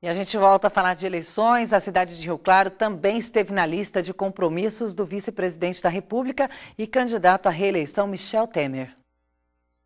E a gente volta a falar de eleições. A cidade de Rio Claro também esteve na lista de compromissos do vice-presidente da República e candidato à reeleição Michel Temer.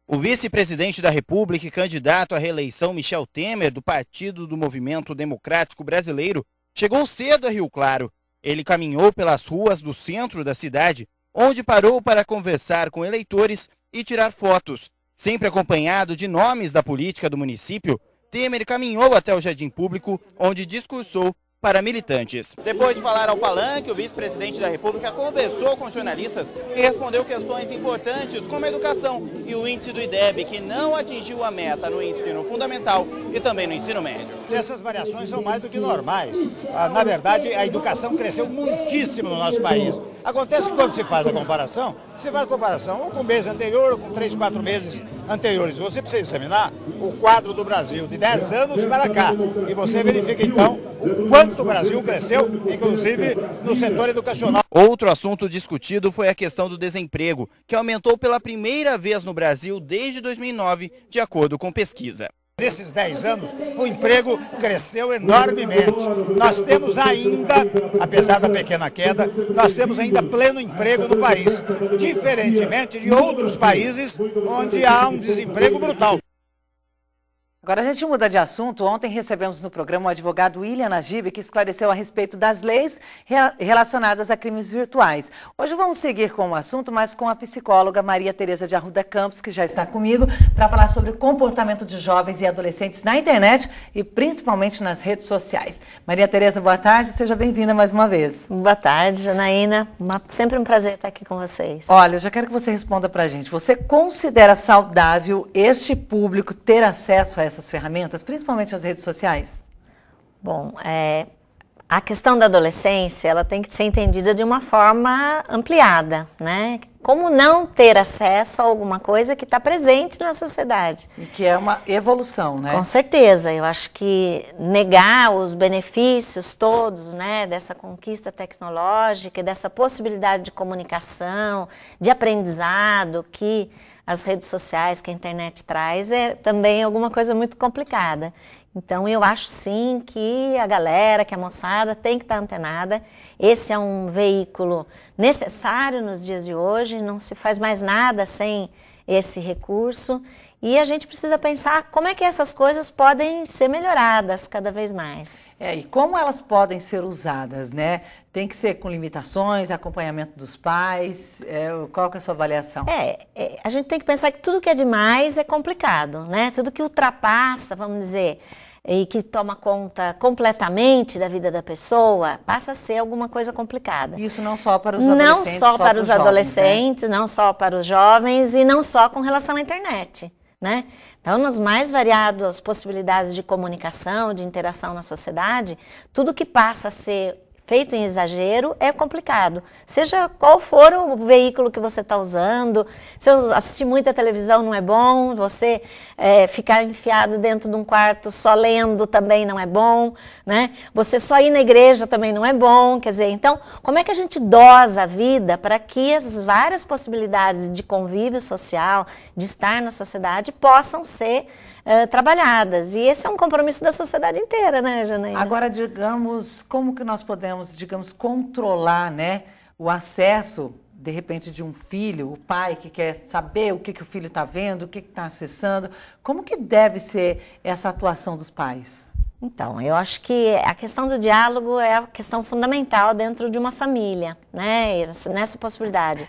O vice-presidente da República e candidato à reeleição Michel Temer, do Partido do Movimento Democrático Brasileiro, chegou cedo a Rio Claro. Ele caminhou pelas ruas do centro da cidade, onde parou para conversar com eleitores e tirar fotos. Sempre acompanhado de nomes da política do município, Temer caminhou até o jardim público, onde discursou para militantes. Depois de falar ao palanque, o vice-presidente da República conversou com jornalistas e respondeu questões importantes como a educação e o índice do IDEB, que não atingiu a meta no ensino fundamental e também no ensino médio. Essas variações são mais do que normais. Ah, na verdade, a educação cresceu muitíssimo no nosso país. Acontece que quando se faz a comparação, se faz a comparação ou com o mês anterior ou com três, quatro meses anteriores. Você precisa examinar o quadro do Brasil de 10 anos para cá e você verifica então o quanto o Brasil cresceu, inclusive no setor educacional. Outro assunto discutido foi a questão do desemprego, que aumentou pela primeira vez no Brasil desde 2009, de acordo com pesquisa. Nesses 10 anos, o emprego cresceu enormemente. Nós temos ainda, apesar da pequena queda, nós temos ainda pleno emprego no país, diferentemente de outros países onde há um desemprego brutal. Agora a gente muda de assunto. Ontem recebemos no programa o advogado William Najib, que esclareceu a respeito das leis relacionadas a crimes virtuais. Hoje vamos seguir com o assunto, mas com a psicóloga Maria Tereza de Arruda Campos, que já está comigo, para falar sobre o comportamento de jovens e adolescentes na internet e principalmente nas redes sociais. Maria Tereza, boa tarde, seja bem-vinda mais uma vez. Boa tarde, Janaína. Uma, sempre um prazer estar aqui com vocês. Olha, eu já quero que você responda para a gente. Você considera saudável este público ter acesso a essas ferramentas, principalmente as redes sociais? Bom, é, a questão da adolescência ela tem que ser entendida de uma forma ampliada, né? Como não ter acesso a alguma coisa que está presente na sociedade. E que é uma evolução, né? Com certeza. Eu acho que negar os benefícios todos, né, dessa conquista tecnológica, dessa possibilidade de comunicação, de aprendizado, que as redes sociais que a internet traz é também alguma coisa muito complicada. Então eu acho sim que a galera, que a moçada tem que estar antenada. Esse é um veículo necessário nos dias de hoje, não se faz mais nada sem esse recurso e a gente precisa pensar como é que essas coisas podem ser melhoradas cada vez mais. É, e como elas podem ser usadas, né? Tem que ser com limitações, acompanhamento dos pais, é, qual que é a sua avaliação? É, é, a gente tem que pensar que tudo que é demais é complicado, né? Tudo que ultrapassa, vamos dizer, e que toma conta completamente da vida da pessoa, passa a ser alguma coisa complicada. Isso não só para os não adolescentes, só, só para, para os jovens, né? adolescentes, né? não só para os jovens e não só com relação à internet, né? Então, nas mais variadas possibilidades de comunicação, de interação na sociedade, tudo que passa a ser feito em exagero é complicado. Seja qual for o veículo que você está usando, se assistir muita televisão não é bom, você é, ficar enfiado dentro de um quarto só lendo também não é bom, né? Você só ir na igreja também não é bom, quer dizer, então, como é que a gente dosa a vida para que as várias possibilidades de convívio social, de estar na sociedade, possam ser Uh, trabalhadas. E esse é um compromisso da sociedade inteira, né, Janaína? Agora, digamos, como que nós podemos digamos, controlar né, o acesso, de repente, de um filho, o pai que quer saber o que, que o filho está vendo, o que está acessando. Como que deve ser essa atuação dos pais? Então, eu acho que a questão do diálogo é a questão fundamental dentro de uma família, né? Nessa possibilidade.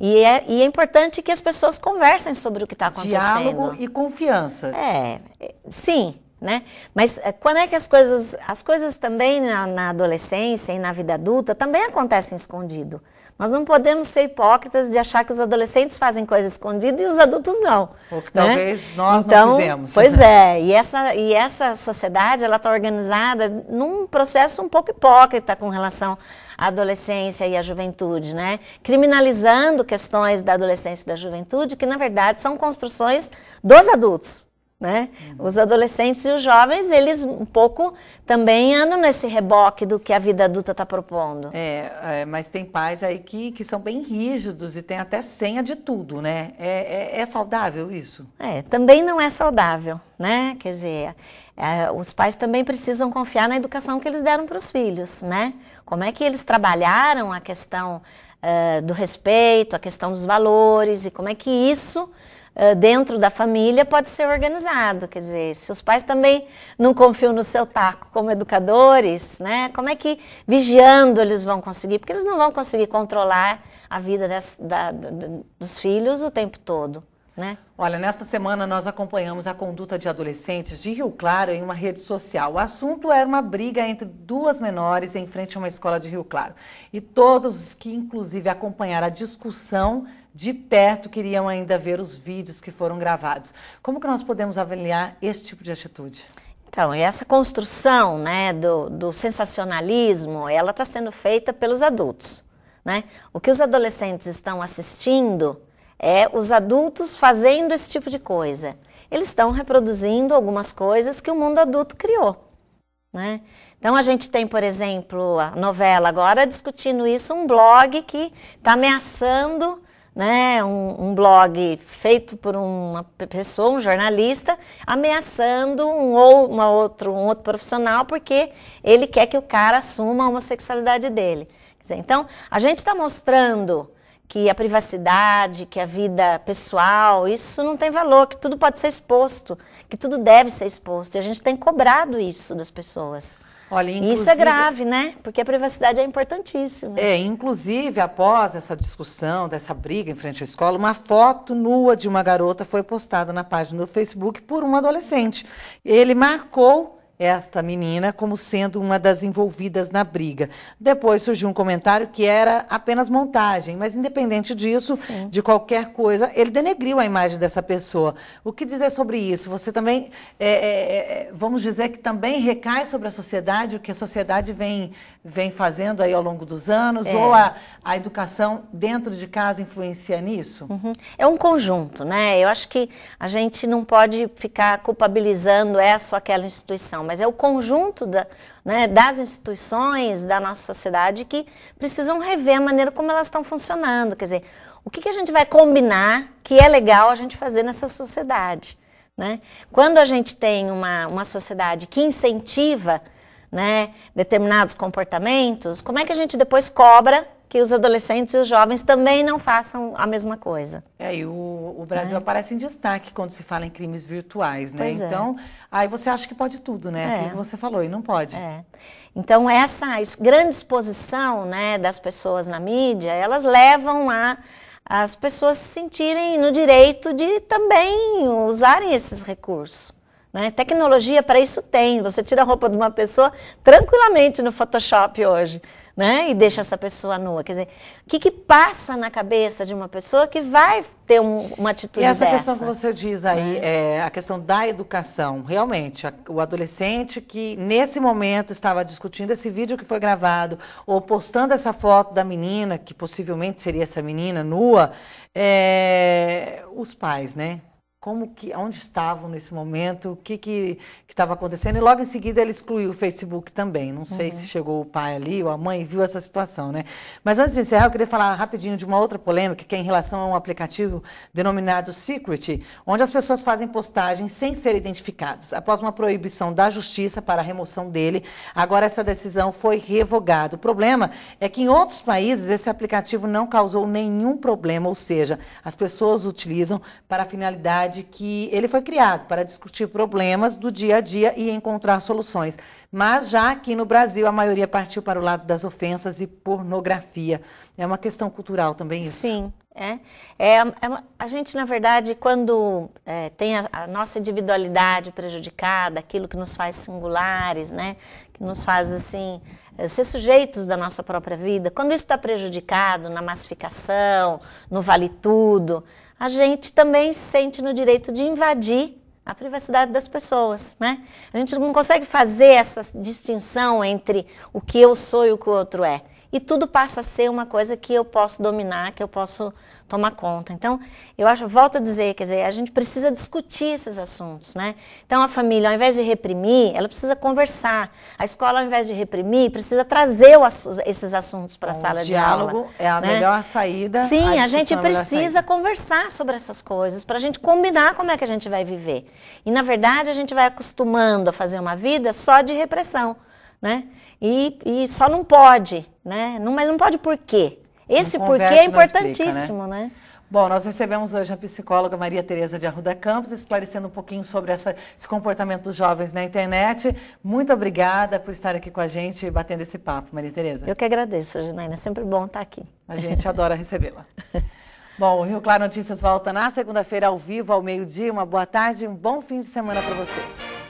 E é, e é importante que as pessoas conversem sobre o que está acontecendo. Diálogo e confiança. É, sim, né? Mas eh, quando é que as coisas, as coisas também na, na, adolescência e na vida adulta também acontecem escondido. Nós não podemos ser hipócritas de achar que os adolescentes fazem coisa escondida e os adultos não. que né? talvez nós então, não fizemos. Pois né? é, e essa, e essa sociedade ela está organizada num processo um pouco hipócrita com relação à adolescência e à juventude, né? Criminalizando questões da adolescência e da juventude que na verdade são construções dos adultos. Né? Uhum. Os adolescentes e os jovens, eles um pouco também andam nesse reboque do que a vida adulta está propondo. É, é, mas tem pais aí que, que são bem rígidos e tem até senha de tudo, né? É, é, é saudável isso? É, também não é saudável, né? Quer dizer, é, os pais também precisam confiar na educação que eles deram para os filhos, né? Como é que eles trabalharam a questão uh, do respeito, a questão dos valores e como é que isso ah, dentro da família pode ser organizado. Quer dizer, se os pais também não confiam no seu taco como educadores, né? Como é que vigiando eles vão conseguir? Porque eles não vão conseguir controlar a vida das, da, dos filhos o tempo todo. Né? Olha, nesta semana nós acompanhamos a conduta de adolescentes de Rio Claro em uma rede social. O assunto era uma briga entre duas menores em frente a uma escola de Rio Claro. E todos que, inclusive, acompanharam a discussão de perto queriam ainda ver os vídeos que foram gravados. Como que nós podemos avaliar esse tipo de atitude? Então, essa construção né, do, do sensacionalismo, ela está sendo feita pelos adultos. Né? O que os adolescentes estão assistindo é os adultos fazendo esse tipo de coisa. Eles estão reproduzindo algumas coisas que o mundo adulto criou. Né? Então a gente tem, por exemplo, a novela agora discutindo isso, um blog que está ameaçando né, um, um, blog feito por uma pessoa, um jornalista, ameaçando um ou uma outro, um outro profissional porque ele quer que o cara assuma a homossexualidade dele. Dizer, então, a gente está mostrando que a privacidade, que a vida pessoal, isso não tem valor, que tudo pode ser exposto, que tudo deve ser exposto. E a gente tem cobrado isso das pessoas. Olha, Isso é grave, né? Porque a privacidade é importantíssima. É, inclusive, após essa discussão, dessa briga em frente à escola, uma foto nua de uma garota foi postada na página do Facebook por um adolescente. Ele marcou esta menina como sendo uma das envolvidas na briga. Depois surgiu um comentário que era apenas montagem, mas independente disso, Sim. de qualquer coisa, ele denegriu a imagem dessa pessoa. O que dizer sobre isso? Você também, é é, é, é, vamos dizer que também recai sobre a sociedade o que a sociedade vem, vem fazendo aí ao longo dos anos, é. ou a, a educação dentro de casa influencia nisso? Uhum. É um conjunto, né? Eu acho que a gente não pode ficar culpabilizando essa é ou aquela instituição mas é o conjunto da, né, das instituições da nossa sociedade que precisam rever a maneira como elas estão funcionando. Quer dizer, o que, que a gente vai combinar que é legal a gente fazer nessa sociedade? Né? Quando a gente tem uma, uma sociedade que incentiva né, determinados comportamentos, como é que a gente depois cobra que os adolescentes e os jovens também não façam a mesma coisa? É, e o o, Brasil é. aparece em destaque quando se fala em crimes virtuais, né? Pois é. então, é. aí você acha que pode tudo, né? É. Aquilo que você falou, e não pode. É. Então, essa grande exposição né, das pessoas na mídia, elas levam a as pessoas se sentirem no direito de também usarem esses recursos. Né? Tecnologia para isso tem. Você tira a roupa de uma pessoa tranquilamente no Photoshop hoje né? E deixa essa pessoa nua. Quer dizer, o que, que passa na cabeça de uma pessoa que vai ter um, uma atitude e essa dessa? questão que você diz aí, é? É, a questão da educação, realmente, a, o adolescente que nesse momento estava discutindo esse vídeo que foi gravado ou postando essa foto da menina, que possivelmente seria essa menina nua, é, os pais, né? como que, onde estavam nesse momento, o que que estava acontecendo. E logo em seguida ele excluiu o Facebook também. Não sei uhum. se chegou o pai ali ou a mãe viu essa situação, né? Mas antes de encerrar, eu queria falar rapidinho de uma outra polêmica, que é em relação a um aplicativo denominado Secret, onde as pessoas fazem postagens sem ser identificadas. Após uma proibição da justiça para a remoção dele, agora essa decisão foi revogada. O problema é que em outros países esse aplicativo não causou nenhum problema, ou seja, as pessoas utilizam para finalidade que ele foi criado para discutir problemas do dia a dia e encontrar soluções. Mas já aqui no Brasil, a maioria partiu para o lado das ofensas e pornografia. É uma questão cultural também isso? Sim, é. é, é a gente, na verdade, quando é, tem a, a nossa individualidade prejudicada, aquilo que nos faz singulares, né? Que nos faz, assim, é, ser sujeitos da nossa própria vida, quando isso está prejudicado na massificação, no vale tudo, a gente também se sente no direito de invadir a privacidade das pessoas, né? A gente não consegue fazer essa distinção entre o que eu sou e o que o outro é e tudo passa a ser uma coisa que eu posso dominar, que eu posso tomar conta. Então, eu acho, volto a dizer, quer dizer, a gente precisa discutir esses assuntos, né? Então, a família, ao invés de reprimir, ela precisa conversar. A escola, ao invés de reprimir, precisa trazer o, esses assuntos para a sala de aula. O diálogo é a né? melhor saída. Sim, a, a gente é precisa conversar sobre essas coisas para a gente combinar como é que a gente vai viver. E, na verdade, a gente vai acostumando a fazer uma vida só de repressão, né? E, e só não pode, né? Não, mas não pode por quê. Esse não porquê é importantíssimo, explica, né? né? Bom, nós recebemos hoje a psicóloga Maria Tereza de Arruda Campos, esclarecendo um pouquinho sobre essa, esse comportamento dos jovens na internet. Muito obrigada por estar aqui com a gente, batendo esse papo, Maria Tereza. Eu que agradeço, Janaína. É sempre bom estar aqui. A gente adora recebê-la. Bom, o Rio Claro Notícias volta na segunda-feira ao vivo, ao meio-dia. Uma boa tarde e um bom fim de semana para você.